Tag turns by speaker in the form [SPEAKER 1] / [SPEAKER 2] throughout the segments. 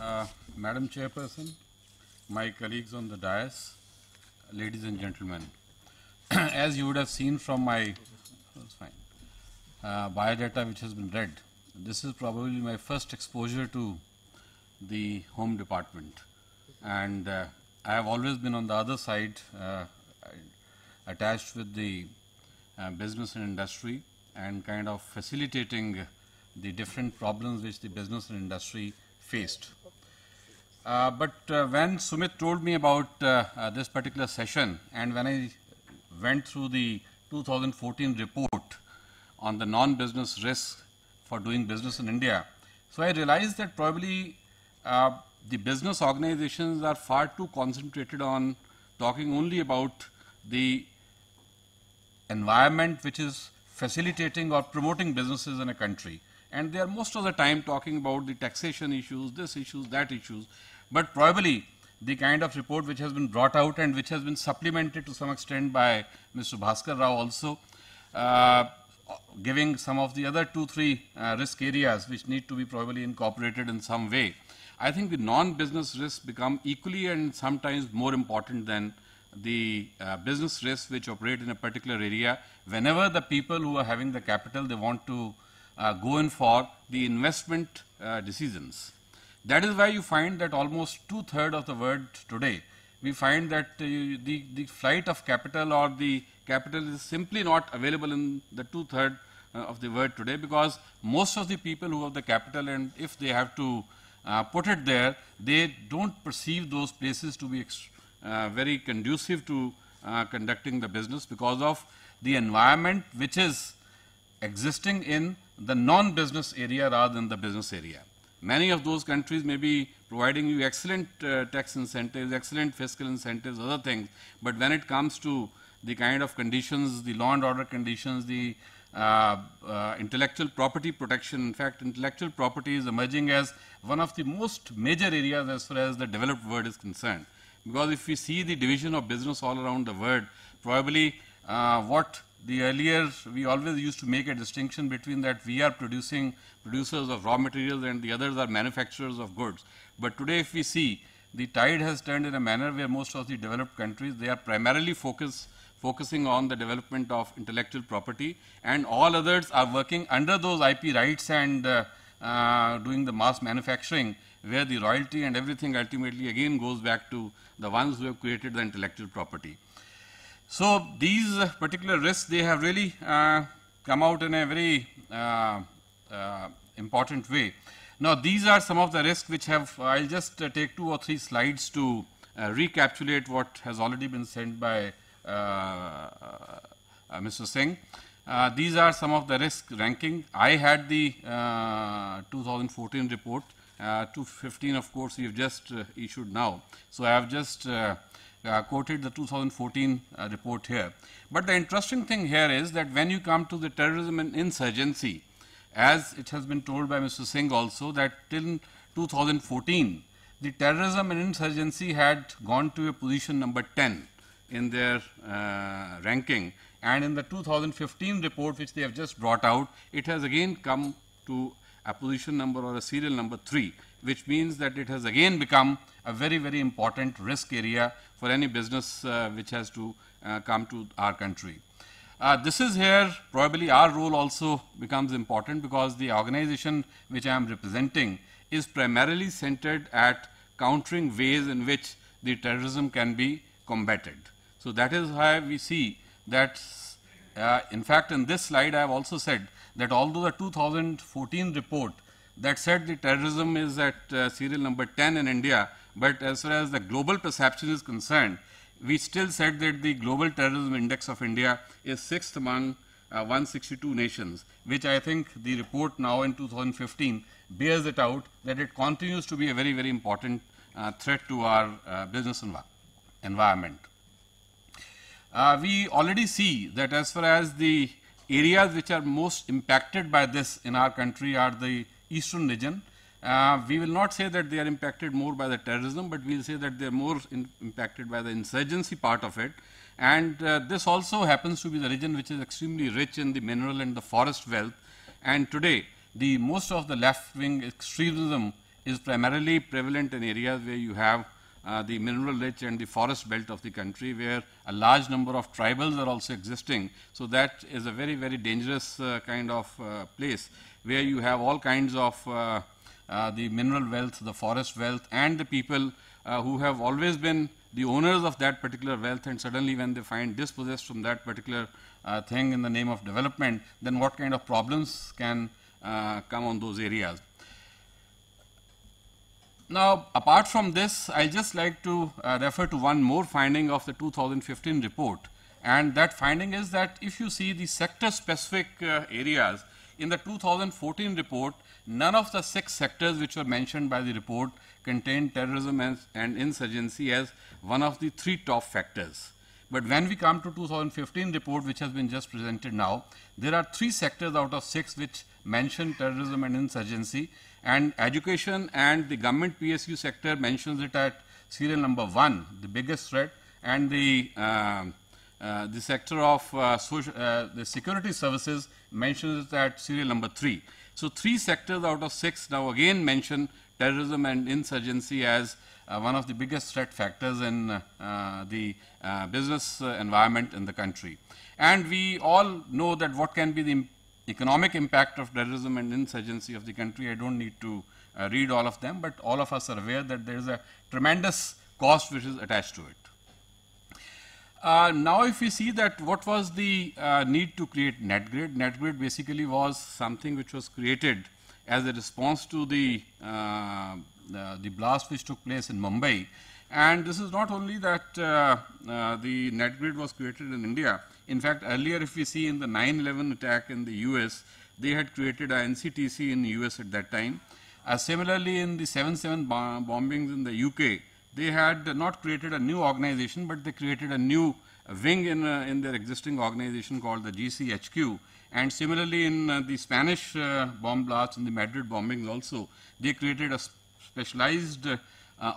[SPEAKER 1] Uh, Madam Chairperson, my colleagues on the dais, ladies and gentlemen, as you would have seen from my oh, fine, uh, biodata which has been read, this is probably my first exposure to the home department. And uh, I have always been on the other side, uh, attached with the uh, business and industry and kind of facilitating the different problems which the business and industry faced. Uh, but uh, when Sumit told me about uh, uh, this particular session and when I went through the 2014 report on the non-business risk for doing business in India, so I realized that probably uh, the business organizations are far too concentrated on talking only about the environment which is facilitating or promoting businesses in a country and they are most of the time talking about the taxation issues, this issues, that issues. But probably the kind of report which has been brought out and which has been supplemented to some extent by Mr. Bhaskar Rao also, uh, giving some of the other two, three uh, risk areas which need to be probably incorporated in some way. I think the non-business risks become equally and sometimes more important than the uh, business risks which operate in a particular area. Whenever the people who are having the capital, they want to uh, go in for the investment uh, decisions. That is why you find that almost two-thirds of the world today, we find that uh, the, the flight of capital or the capital is simply not available in the two-thirds uh, of the world today because most of the people who have the capital and if they have to uh, put it there, they don't perceive those places to be uh, very conducive to conducting the business because of the environment which is existing in the non-business area rather than the business area. Many of those countries may be providing you excellent uh, tax incentives, excellent fiscal incentives, other things, but when it comes to the kind of conditions, the law and order conditions, the uh, uh, intellectual property protection. In fact, intellectual property is emerging as one of the most major areas as far as the developed world is concerned. Because if we see the division of business all around the world, probably uh, what the earlier, we always used to make a distinction between that we are producing producers of raw materials and the others are manufacturers of goods. But today, if we see, the tide has turned in a manner where most of the developed countries, they are primarily focused focusing on the development of intellectual property and all others are working under those IP rights and uh, uh, doing the mass manufacturing where the royalty and everything ultimately again goes back to the ones who have created the intellectual property. So, these uh, particular risks they have really uh, come out in a very uh, uh, important way. Now, these are some of the risks which have I will just uh, take two or three slides to uh, recapitulate what has already been sent by Mr. Singh. these are some of the risk ranking. I had the 2014 report, 2015, of course we have just issued now. So, I have just uh, quoted the 2014 uh, report here. But the interesting thing here is that when you come to the terrorism and insurgency, as it has been told by Mr. Singh also that till 2014, the terrorism and insurgency had gone to a position number 10 in their uh, ranking. And in the 2015 report, which they have just brought out, it has again come to a position number or a serial number 3 which means that it has again become a very, very important risk area for any business uh, which has to uh, come to our country. Uh, this is here probably our role also becomes important because the organization which I am representing is primarily centered at countering ways in which the terrorism can be combated. So that is how we see that uh, in fact in this slide I have also said that although the 2014 report that said, the terrorism is at uh, serial number 10 in India, but as far as the global perception is concerned, we still said that the global terrorism index of India is sixth among uh, 162 nations, which I think the report now in 2015 bears it out that it continues to be a very, very important uh, threat to our uh, business env environment. Uh, we already see that as far as the areas which are most impacted by this in our country are the eastern region. Uh, we will not say that they are impacted more by the terrorism, but we will say that they are more impacted by the insurgency part of it. And uh, this also happens to be the region which is extremely rich in the mineral and the forest wealth. And today, the most of the left-wing extremism is primarily prevalent in areas where you have uh, the mineral rich and the forest belt of the country where a large number of tribals are also existing. So that is a very, very dangerous uh, kind of uh, place where you have all kinds of uh, uh, the mineral wealth, the forest wealth, and the people uh, who have always been the owners of that particular wealth, and suddenly when they find dispossessed from that particular uh, thing in the name of development, then what kind of problems can uh, come on those areas. Now, apart from this, I just like to uh, refer to one more finding of the 2015 report. And that finding is that if you see the sector specific uh, areas, in the 2014 report, none of the six sectors which were mentioned by the report contained terrorism and, and insurgency as one of the three top factors. But when we come to 2015 report, which has been just presented now, there are three sectors out of six which mention terrorism and insurgency. And education and the government PSU sector mentions it at serial number one, the biggest threat, and the uh, uh, the sector of uh, social, uh, the security services mentions at serial number three. So three sectors out of six now again mention terrorism and insurgency as uh, one of the biggest threat factors in uh, the uh, business environment in the country. And we all know that what can be the economic impact of terrorism and insurgency of the country. I don't need to uh, read all of them, but all of us are aware that there is a tremendous cost which is attached to it. Uh, now if we see that what was the uh, need to create NetGrid, NetGrid basically was something which was created as a response to the, uh, the, the, blast which took place in Mumbai. And this is not only that uh, uh, the NetGrid was created in India. In fact, earlier if we see in the 9-11 attack in the US, they had created a NCTC in the US at that time. similarly, in the 7-7 bombings in the UK, they had not created a new organization, but they created a new wing in, uh, in their existing organization called the GCHQ. And similarly, in uh, the Spanish uh, bomb blasts and the Madrid bombings also, they created a specialized uh,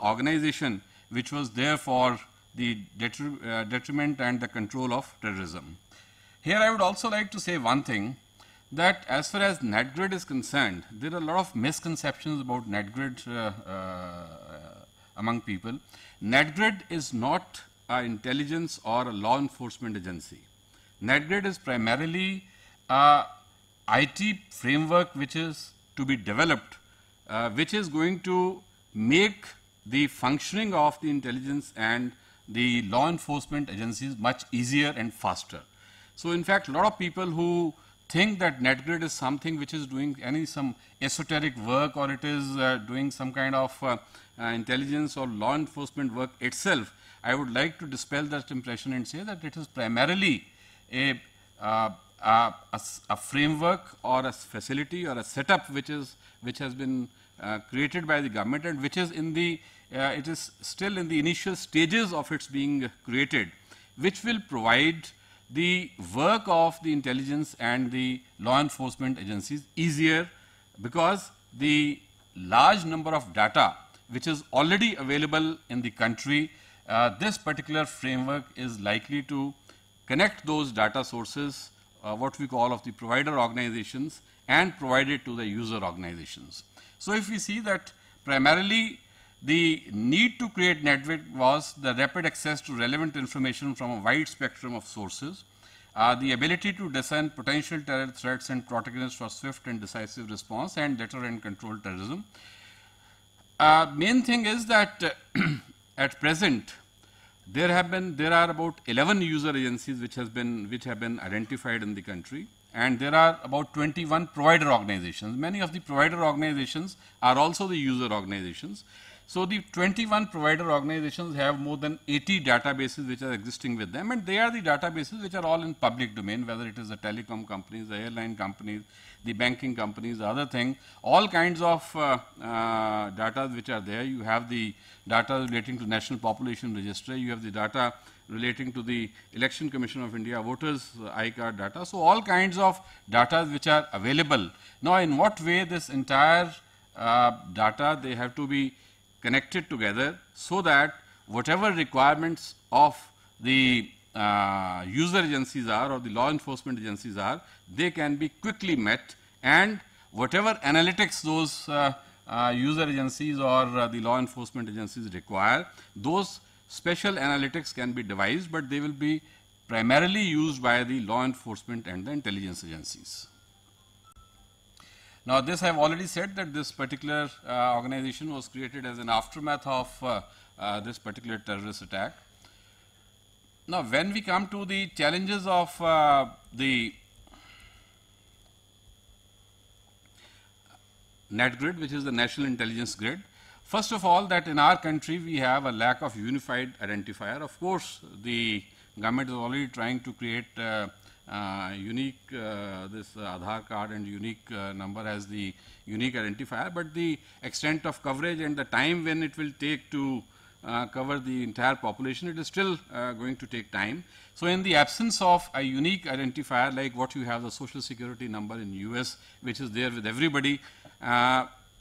[SPEAKER 1] organization which was there for the detri uh, detriment and the control of terrorism. Here I would also like to say one thing that as far as NetGrid is concerned, there are a lot of misconceptions about NetGrid uh, among people. NetGrid is not an intelligence or a law enforcement agency. NetGrid is primarily a IT framework which is to be developed, uh, which is going to make the functioning of the intelligence and the law enforcement agencies much easier and faster. So in fact, a lot of people who think that NetGrid is something which is doing any some esoteric work or it is uh, doing some kind of uh, uh, intelligence or law enforcement work itself, I would like to dispel that impression and say that it is primarily a, uh, a, a, framework or a facility or a setup which is which has been uh, created by the government and which is in the uh, it is still in the initial stages of its being created, which will provide the work of the intelligence and the law enforcement agencies easier because the large number of data which is already available in the country, uh, this particular framework is likely to connect those data sources, uh, what we call of the provider organizations and provide it to the user organizations. So if we see that primarily the need to create NetWit was the rapid access to relevant information from a wide spectrum of sources, uh, the ability to discern potential terror threats and protagonists for swift and decisive response and deterrent control terrorism. Uh, main thing is that uh, at present, there have been, there are about 11 user agencies which has been, which have been identified in the country and there are about 21 provider organizations. Many of the provider organizations are also the user organizations. So the 21 provider organizations have more than 80 databases which are existing with them and they are the databases which are all in public domain, whether it is the telecom companies, the airline companies, the banking companies, the other thing, all kinds of uh, uh, data which are there. You have the data relating to National Population Register, you have the data relating to the Election Commission of India, voters uh, I-card data. So all kinds of data which are available. Now in what way this entire uh, data they have to be connected together so that whatever requirements of the uh, user agencies are or the law enforcement agencies are, they can be quickly met and whatever analytics those uh, uh, user agencies or uh, the law enforcement agencies require, those special analytics can be devised, but they will be primarily used by the law enforcement and the intelligence agencies. Now, this I have already said that this particular uh, organization was created as an aftermath of uh, uh, this particular terrorist attack. Now, when we come to the challenges of uh, the NetGrid, which is the National Intelligence Grid, first of all that in our country we have a lack of unified identifier. Of course, the government is already trying to create uh, uh, unique uh, this uh, Aadhaar card and unique number as the unique identifier, but the extent of coverage and the time when it will take to cover the entire population, it is still going to take time. So in the absence of a unique identifier like what you have the social security number in US, which is there with everybody,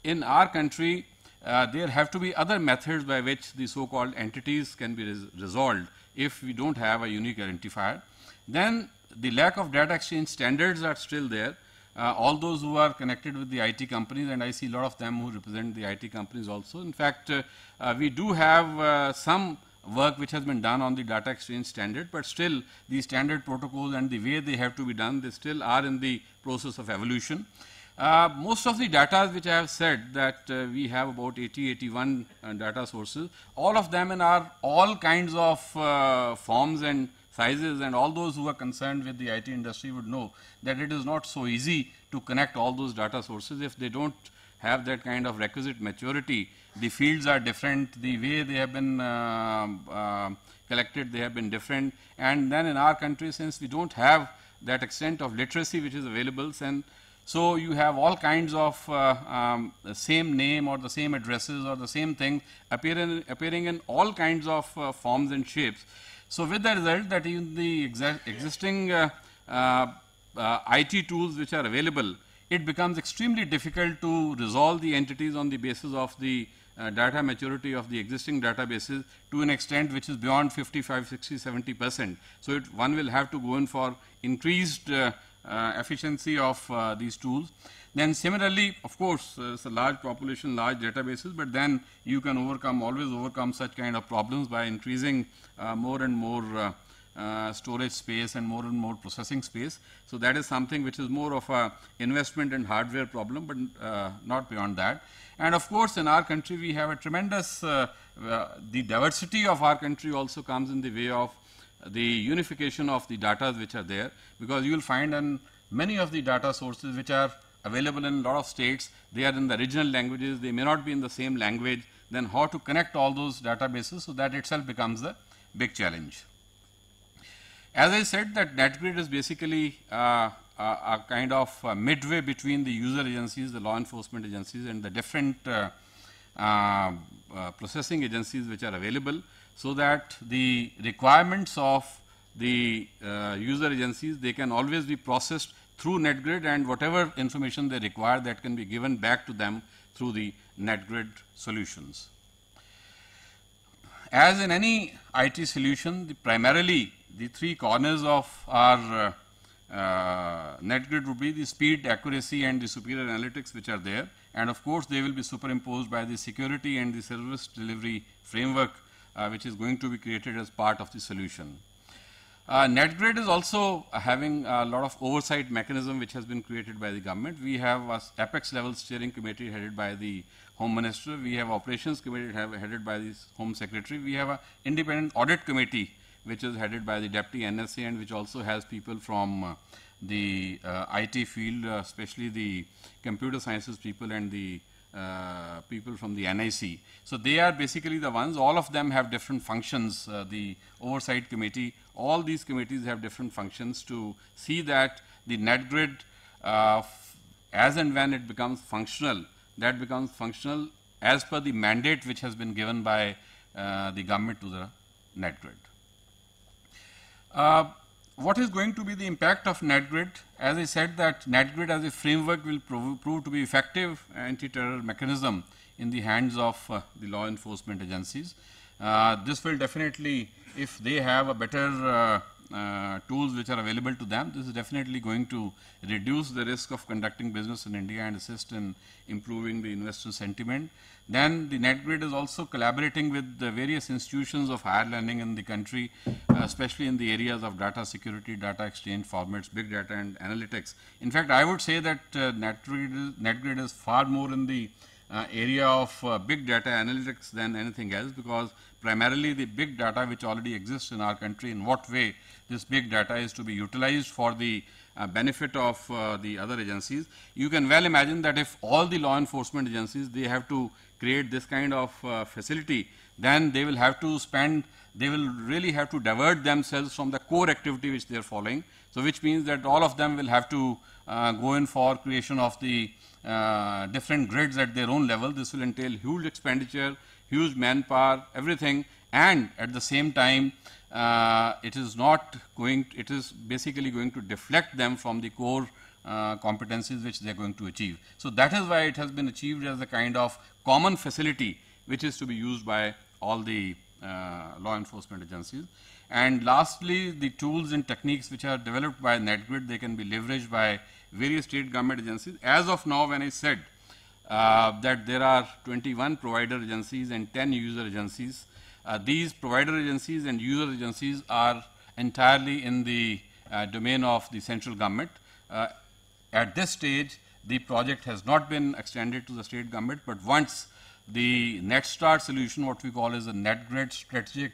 [SPEAKER 1] in our country, uh, there have to be other methods by which the so-called entities can be res resolved if we don't have a unique identifier. Then the lack of data exchange standards are still there. Uh, all those who are connected with the IT companies, and I see a lot of them who represent the IT companies also. In fact, uh, uh, we do have uh, some work which has been done on the data exchange standard, but still the standard protocols and the way they have to be done, they still are in the process of evolution. Uh, most of the data which I have said that uh, we have about 80, 81 data sources, all of them in are all kinds of forms and sizes and all those who are concerned with the IT industry would know that it is not so easy to connect all those data sources if they don't have that kind of requisite maturity. The fields are different, the way they have been uh, uh, collected, they have been different. And then in our country, since we don't have that extent of literacy which is available, so you have all kinds of uh, um, same name or the same addresses or the same thing appearing appearing in all kinds of uh, forms and shapes. So with the result that in the existing uh, uh, uh IT tools which are available, it becomes extremely difficult to resolve the entities on the basis of the uh, data maturity of the existing databases to an extent which is beyond 55, 60, 70 percent. So it, one will have to go in for increased uh, efficiency of these tools. Then similarly, of course, uh, it's a large population, large databases, but then you can overcome, always overcome such kind of problems by increasing uh, more and more uh, uh storage space and more and more processing space. So that is something which is more of a investment and hardware problem, but uh, not beyond that. And of course, in our country, we have a tremendous, uh, the diversity of our country also comes in the way of the unification of the data which are there, because you will find in many of the data sources which are available in a lot of states, they are in the regional languages, they may not be in the same language, then how to connect all those databases, so that itself becomes the big challenge. As I said that NetGrid is basically uh, a, a, kind of midway between the user agencies, the law enforcement agencies and the different uh, uh, uh processing agencies which are available so that the requirements of the uh, user agencies they can always be processed through NetGrid and whatever information they require that can be given back to them through the NetGrid solutions. As in any IT solution, the primarily the three corners of our uh, uh, NetGrid would be the speed, accuracy and the superior analytics which are there and of course they will be superimposed by the security and the service delivery framework uh, which is going to be created as part of the solution. Uh, NetGrid is also having a lot of oversight mechanism which has been created by the government. We have a apex level steering committee headed by the Home Minister. We have operations committee headed by the Home Secretary. We have an independent audit committee which is headed by the Deputy NSA and which also has people from uh, the uh, IT field, uh, especially the computer sciences people and the uh, people from the NIC. So they are basically the ones, all of them have different functions, uh, the oversight committee, all these committees have different functions to see that the net grid uh, as and when it becomes functional, that becomes functional as per the mandate which has been given by uh, the government to the net grid. Uh, what is going to be the impact of NetGrid? As I said that NetGrid as a framework will prove, prove to be effective anti-terror mechanism in the hands of uh, the law enforcement agencies. Uh, this will definitely, if they have a better uh, uh, tools which are available to them, this is definitely going to reduce the risk of conducting business in India and assist in improving the investor sentiment. Then the NetGrid is also collaborating with the various institutions of higher learning in the country, uh, especially in the areas of data security, data exchange formats, big data and analytics. In fact, I would say that uh, NetGrid, NetGrid is far more in the uh, area of uh, big data analytics than anything else because primarily the big data which already exists in our country in what way this big data is to be utilized for the uh, benefit of uh, the other agencies. You can well imagine that if all the law enforcement agencies, they have to create this kind of uh, facility, then they will have to spend, they will really have to divert themselves from the core activity which they are following. So which means that all of them will have to uh, go in for creation of the uh, different grids at their own level. This will entail huge expenditure, huge manpower, everything and at the same time uh, it is not going, to, it is basically going to deflect them from the core uh, competencies which they are going to achieve. So that is why it has been achieved as a kind of common facility which is to be used by all the uh, law enforcement agencies. And lastly, the tools and techniques which are developed by NetGrid, they can be leveraged by various state government agencies. As of now, when I said uh, that there are 21 provider agencies and 10 user agencies, uh, these provider agencies and user agencies are entirely in the uh, domain of the central government. Uh, at this stage, the project has not been extended to the state government, but once the net start solution, what we call is a net grid strategic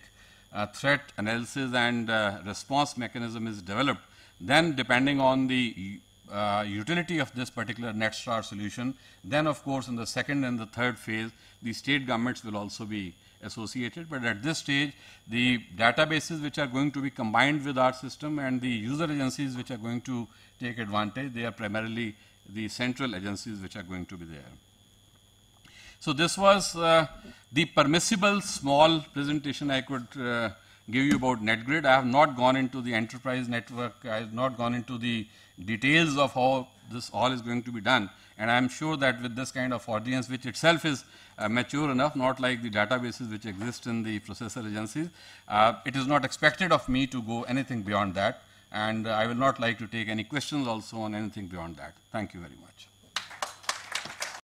[SPEAKER 1] uh, threat analysis and uh, response mechanism is developed, then depending on the uh, utility of this particular NetStar solution, then of course in the second and the third phase, the state governments will also be associated. But at this stage, the databases which are going to be combined with our system and the user agencies which are going to take advantage, they are primarily the central agencies which are going to be there. So this was uh, the permissible small presentation I could uh, give you about NetGrid. I have not gone into the enterprise network. I have not gone into the details of how this all is going to be done. And I'm sure that with this kind of audience, which itself is uh, mature enough, not like the databases which exist in the processor agencies, uh, it is not expected of me to go anything beyond that. And uh, I will not like to take any questions also on anything beyond that. Thank you very much.